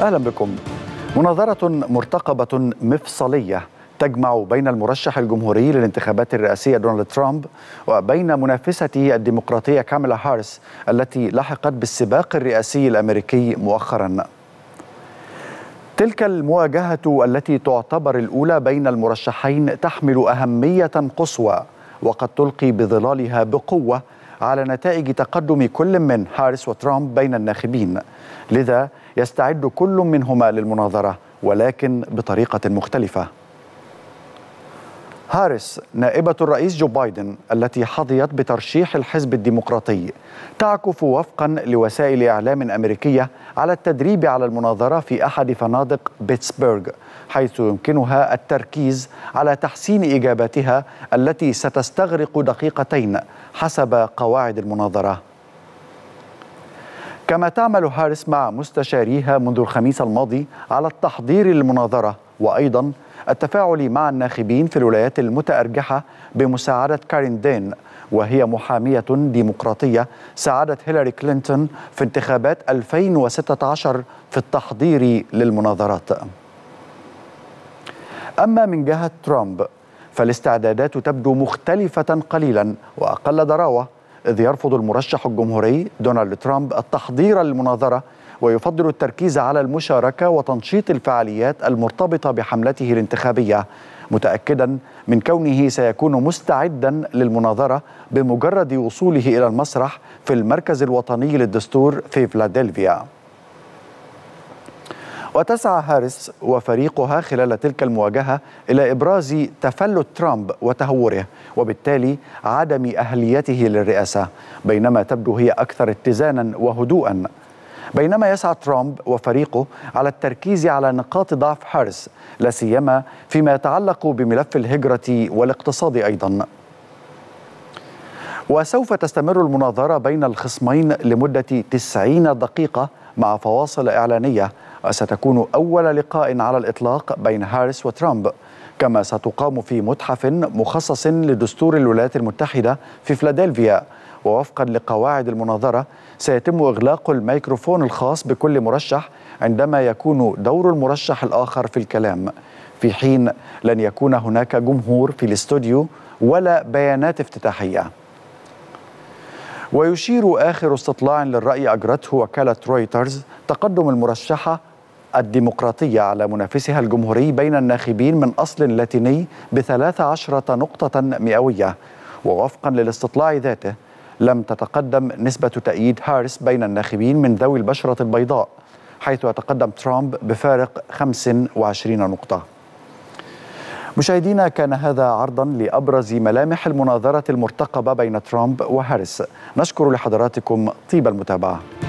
أهلا بكم مناظرة مرتقبة مفصلية تجمع بين المرشح الجمهوري للانتخابات الرئاسية دونالد ترامب وبين منافسته الديمقراطية كاميلا هارس التي لحقت بالسباق الرئاسي الأمريكي مؤخراً تلك المواجهة التي تعتبر الأولى بين المرشحين تحمل أهمية قصوى وقد تلقي بظلالها بقوة على نتائج تقدم كل من هاريس وترامب بين الناخبين لذا يستعد كل منهما للمناظره ولكن بطريقه مختلفه هاريس نائبة الرئيس جو بايدن التي حظيت بترشيح الحزب الديمقراطي تعكف وفقا لوسائل إعلام أمريكية على التدريب على المناظرة في أحد فنادق بيتسبرغ حيث يمكنها التركيز على تحسين إجاباتها التي ستستغرق دقيقتين حسب قواعد المناظرة كما تعمل هاريس مع مستشاريها منذ الخميس الماضي على التحضير للمناظرة وأيضا التفاعل مع الناخبين في الولايات المتأرجحة بمساعدة كارين دين وهي محامية ديمقراطية ساعدت هيلاري كلينتون في انتخابات 2016 في التحضير للمناظرات أما من جهة ترامب فالاستعدادات تبدو مختلفة قليلا وأقل ضراوة إذ يرفض المرشح الجمهوري دونالد ترامب التحضير للمناظرة ويفضل التركيز على المشاركة وتنشيط الفعاليات المرتبطة بحملته الانتخابية متأكدا من كونه سيكون مستعدا للمناظرة بمجرد وصوله إلى المسرح في المركز الوطني للدستور في فلادلفيا وتسعى هاريس وفريقها خلال تلك المواجهة إلى إبراز تفلت ترامب وتهوره وبالتالي عدم أهليته للرئاسة بينما تبدو هي أكثر اتزانا وهدوءا بينما يسعى ترامب وفريقه على التركيز على نقاط ضعف حارس لا سيما فيما يتعلق بملف الهجرة والاقتصاد أيضا وسوف تستمر المناظرة بين الخصمين لمدة 90 دقيقة مع فواصل إعلانية وستكون أول لقاء على الإطلاق بين هاريس وترامب كما ستقام في متحف مخصص لدستور الولايات المتحدة في فلادلفيا ووفقا لقواعد المناظرة سيتم إغلاق الميكروفون الخاص بكل مرشح عندما يكون دور المرشح الآخر في الكلام في حين لن يكون هناك جمهور في الاستوديو ولا بيانات افتتاحية ويشير آخر استطلاع للرأي أجرته وكالة رويترز تقدم المرشحة الديمقراطية على منافسها الجمهوري بين الناخبين من أصل لاتيني بثلاث عشرة نقطة مئوية ووفقا للاستطلاع ذاته لم تتقدم نسبة تأييد هارس بين الناخبين من ذوي البشرة البيضاء حيث يتقدم ترامب بفارق 25 نقطة مشاهدينا كان هذا عرضا لأبرز ملامح المناظرة المرتقبة بين ترامب وهارس نشكر لحضراتكم طيب المتابعة